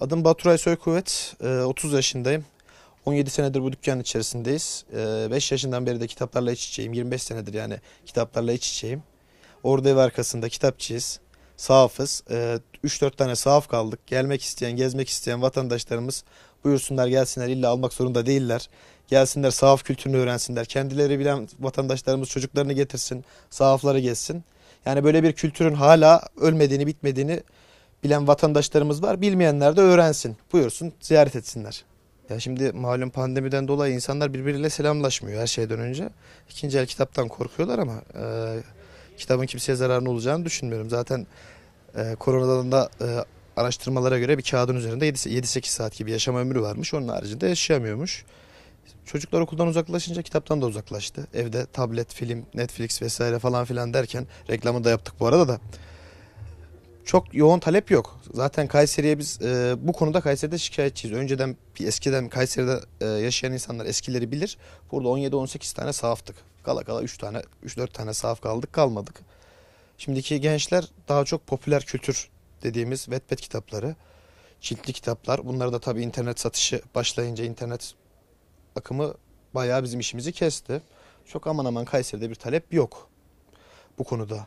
Adım Baturay Soykuvvet, 30 e, yaşındayım. 17 senedir bu dükkanın içerisindeyiz. 5 e, yaşından beri de kitaplarla iç içeyim. 25 senedir yani kitaplarla iç içeyim. Orada ev arkasında kitapçıyız. Sahafız. 3-4 e, tane sahaf kaldık. Gelmek isteyen, gezmek isteyen vatandaşlarımız buyursunlar gelsinler. İlla almak zorunda değiller. Gelsinler sahaf kültürünü öğrensinler. Kendileri bilen vatandaşlarımız çocuklarını getirsin. Sahafları gezsin. Yani böyle bir kültürün hala ölmediğini, bitmediğini bilen vatandaşlarımız var. Bilmeyenler de öğrensin. Buyursun ziyaret etsinler. Ya şimdi malum pandemiden dolayı insanlar birbiriyle selamlaşmıyor her şeyden önce. İkinci el kitaptan korkuyorlar ama e, kitabın kimseye zararını olacağını düşünmüyorum. Zaten e, koronadan da e, araştırmalara göre bir kağıdın üzerinde 7-8 saat gibi yaşam ömrü varmış. Onun haricinde yaşayamıyormuş. Çocuklar okuldan uzaklaşınca kitaptan da uzaklaştı. Evde tablet, film, Netflix vesaire falan filan derken reklamı da yaptık bu arada da çok yoğun talep yok. Zaten Kayseri'ye biz e, bu konuda Kayseri'de şikayetçiyiz. Önceden eskiden Kayseri'de e, yaşayan insanlar eskileri bilir. Burada 17-18 tane sahaftık. Kala kala 3 tane 3-4 tane sahaf kaldık kalmadık. Şimdiki gençler daha çok popüler kültür dediğimiz wetpad kitapları, ciltli kitaplar. Bunları da tabii internet satışı başlayınca internet akımı bayağı bizim işimizi kesti. Çok aman aman Kayseri'de bir talep yok bu konuda.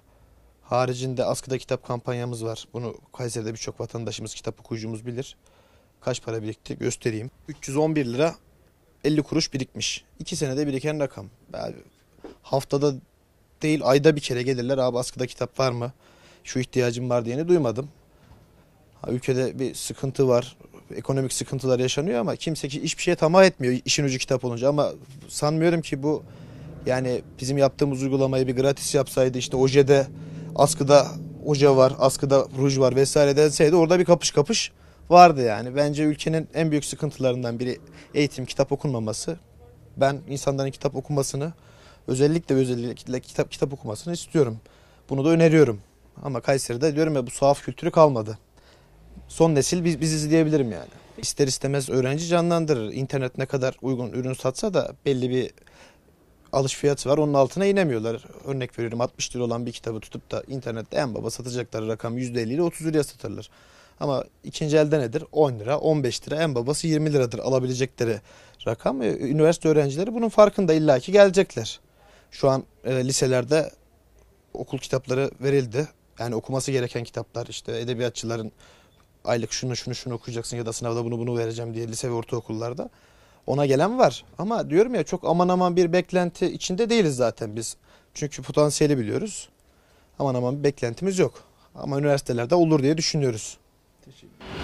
Haricinde askıda kitap kampanyamız var. Bunu Kayseri'de birçok vatandaşımız, kitap okuyucumuz bilir. Kaç para birikti göstereyim. 311 lira 50 kuruş birikmiş. 2 senede biriken rakam. Yani haftada değil ayda bir kere gelirler. Abi askıda kitap var mı? Şu ihtiyacım var diyeni duymadım. Ha, ülkede bir sıkıntı var. Ekonomik sıkıntılar yaşanıyor ama kimse ki hiçbir şeye tamah etmiyor işin ucu kitap olunca. Ama sanmıyorum ki bu yani bizim yaptığımız uygulamayı bir gratis yapsaydı işte ojede askıda oca var, askıda ruj var vesaire deseydi, orada bir kapış kapış vardı yani. Bence ülkenin en büyük sıkıntılarından biri eğitim, kitap okunmaması. Ben insanların kitap okumasını özellikle özellikle kitap kitap okumasını istiyorum. Bunu da öneriyorum. Ama Kayseri'de diyorum ya bu suaf kültürü kalmadı. Son nesil biz, biz izleyebilirim yani. İster istemez öğrenci canlandırır. İnternet ne kadar uygun ürün satsa da belli bir alış fiyatı var onun altına inemiyorlar. Örnek veriyorum 60 lira olan bir kitabı tutup da internette en baba satacakları rakam %50 ile 30 liraya satarlar Ama ikinci elde nedir? 10 lira, 15 lira, en babası 20 liradır alabilecekleri rakam. E, üniversite öğrencileri bunun farkında illaki gelecekler. Şu an e, liselerde okul kitapları verildi. Yani okuması gereken kitaplar işte edebiyatçıların aylık şunu şunu şunu okuyacaksın ya da sınavda bunu bunu vereceğim diye lise ve ortaokullarda ona gelen var. Ama diyorum ya çok aman aman bir beklenti içinde değiliz zaten biz. Çünkü potansiyeli biliyoruz. Aman aman bir beklentimiz yok. Ama üniversitelerde olur diye düşünüyoruz. Teşekkür ederim.